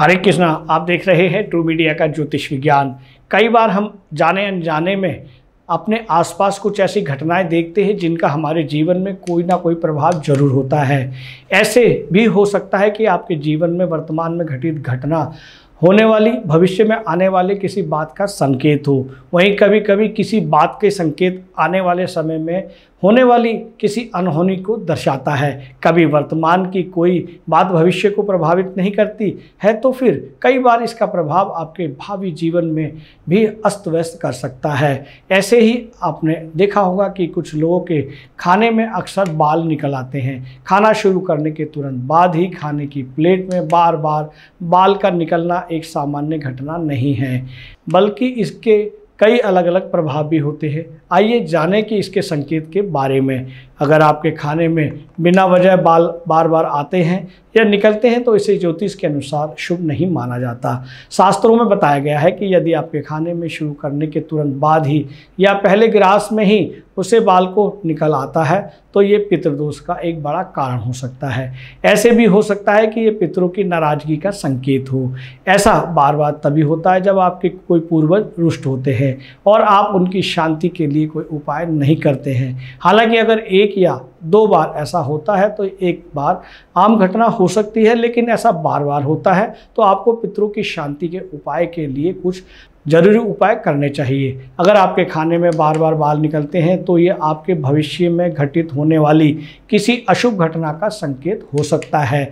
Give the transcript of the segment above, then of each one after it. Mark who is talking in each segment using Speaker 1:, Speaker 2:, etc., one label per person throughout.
Speaker 1: हरे कृष्णा आप देख रहे हैं ट्रू मीडिया का ज्योतिष विज्ञान कई बार हम जाने अनजाने में अपने आसपास कुछ ऐसी घटनाएं देखते हैं जिनका हमारे जीवन में कोई ना कोई प्रभाव जरूर होता है ऐसे भी हो सकता है कि आपके जीवन में वर्तमान में घटित घटना होने वाली भविष्य में आने वाले किसी बात का संकेत हो वहीं कभी कभी किसी बात के संकेत आने वाले समय में होने वाली किसी अनहोनी को दर्शाता है कभी वर्तमान की कोई बात भविष्य को प्रभावित नहीं करती है तो फिर कई बार इसका प्रभाव आपके भावी जीवन में भी अस्त व्यस्त कर सकता है ऐसे ही आपने देखा होगा कि कुछ लोगों के खाने में अक्सर बाल निकल आते हैं खाना शुरू करने के तुरंत बाद ही खाने की प्लेट में बार बार बाल का निकलना एक सामान्य घटना नहीं है बल्कि इसके कई अलग अलग प्रभाव भी होते हैं आइए जाने कि इसके संकेत के बारे में अगर आपके खाने में बिना वजह बाल बार बार आते हैं या निकलते हैं तो इसे ज्योतिष के अनुसार शुभ नहीं माना जाता शास्त्रों में बताया गया है कि यदि आपके खाने में शुरू करने के तुरंत बाद ही या पहले ग्रास में ही उसे बाल को निकल आता है तो ये पितृदोष का एक बड़ा कारण हो सकता है ऐसे भी हो सकता है कि ये पितरों की नाराजगी का संकेत हो ऐसा बार बार तभी होता है जब आपके कोई पूर्वज रुष्ट होते हैं और आप उनकी शांति के लिए कोई उपाय नहीं करते हैं हालांकि अगर एक या दो बार ऐसा होता है तो एक बार आम घटना हो सकती है लेकिन ऐसा बार बार होता है तो आपको पितरों की शांति के उपाय के लिए कुछ जरूरी उपाय करने चाहिए अगर आपके खाने में बार बार बाल निकलते हैं तो ये आपके भविष्य में घटित होने वाली किसी अशुभ घटना का संकेत हो सकता है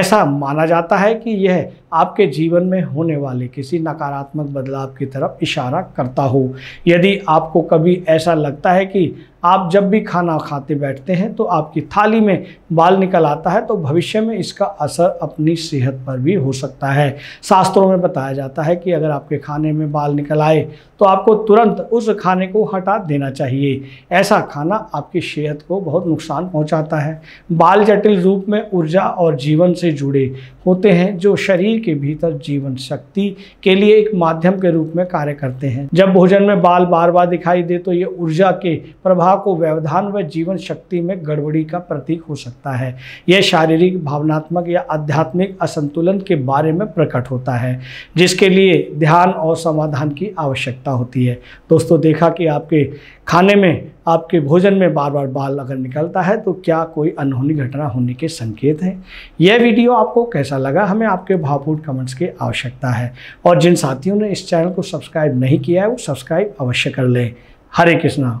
Speaker 1: ऐसा माना जाता है कि यह आपके जीवन में होने वाले किसी नकारात्मक बदलाव की तरफ इशारा करता हो यदि आपको कभी ऐसा लगता है कि आप जब भी खाना खाते बैठते हैं तो आपकी थाली में बाल निकल आता है तो भविष्य में इसका असर अपनी सेहत पर भी हो सकता है शास्त्रों में बताया जाता है कि अगर आपके खाने में बाल निकल आए तो आपको तुरंत उस खाने को हटा देना चाहिए ऐसा खाना आपकी सेहत को बहुत नुकसान पहुंचाता है बाल जटिल रूप में ऊर्जा और जीवन से जुड़े होते हैं जो शरीर के भीतर जीवन शक्ति के लिए एक माध्यम के रूप में कार्य करते हैं जब भोजन में बाल बार बार दिखाई दे तो ये ऊर्जा के प्रभाव विवाह को व्यवधान व जीवन शक्ति में गड़बड़ी का प्रतीक हो सकता है यह शारीरिक भावनात्मक या आध्यात्मिक असंतुलन के बारे में प्रकट होता है जिसके लिए ध्यान और समाधान की आवश्यकता होती है दोस्तों देखा कि आपके खाने में आपके भोजन में बार बार बाल अगर निकलता है तो क्या कोई अनहोनी घटना होने के संकेत हैं यह वीडियो आपको कैसा लगा हमें आपके भावपूर्ण कमेंट्स की आवश्यकता है और जिन साथियों ने इस चैनल को सब्सक्राइब नहीं किया है वो सब्सक्राइब अवश्य कर लें हरे कृष्णा